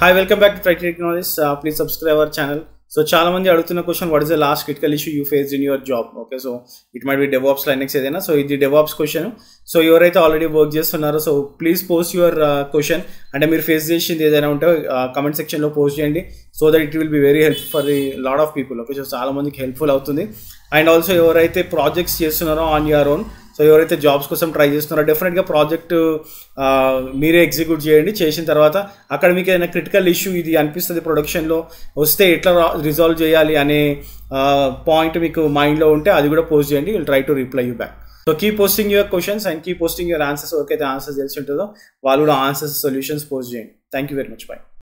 hi welcome back to Trait Technologies please subscribe our channel so చాలా మంది అడుగుతున్న question what is the last critical issue you face in your job okay so it might be DevOps Linux ఏదైనా so ఇది DevOps question so ఎవరైతే already work చేస్తున్నారో so please post your question అంటే మీరు face చేసింది ఏదైనా ఉంటే comment సెక్షన్లో పోస్ట్ చేయండి so that it will be very help for the lot of people okay so చాలా మందికి హెల్ప్ఫుల్ అవుతుంది అండ్ ఆల్సో ఎవరైతే ప్రాజెక్ట్స్ చేస్తున్నారో ఆన్ యువర్ ఓన్ సో ఎవరైతే జాబ్స్ కోసం ట్రై చేస్తున్నారో డెఫినెట్గా ప్రాజెక్ట్ మీరే ఎగ్జిక్యూట్ చేయండి చేసిన తర్వాత అక్కడ మీకు ఏదైనా క్రిటికల్ ఇష్యూ ఇది అనిపిస్తుంది ప్రొడక్షన్లో వస్తే ఎట్లా రిజాల్వ్ చేయాలి అనే పాయింట్ మీకు మైండ్లో ఉంటే అది కూడా పోస్ట్ చేయండి will try to reply you back so keep posting your questions and keep posting your answers ఎవరికైతే ఆన్సర్స్ తెలిసి ఉంటుందో వాళ్ళు కూడా ఆన్సర్స్ సొల్యూషన్స్ పోస్ట్ చేయండి thank you very much bye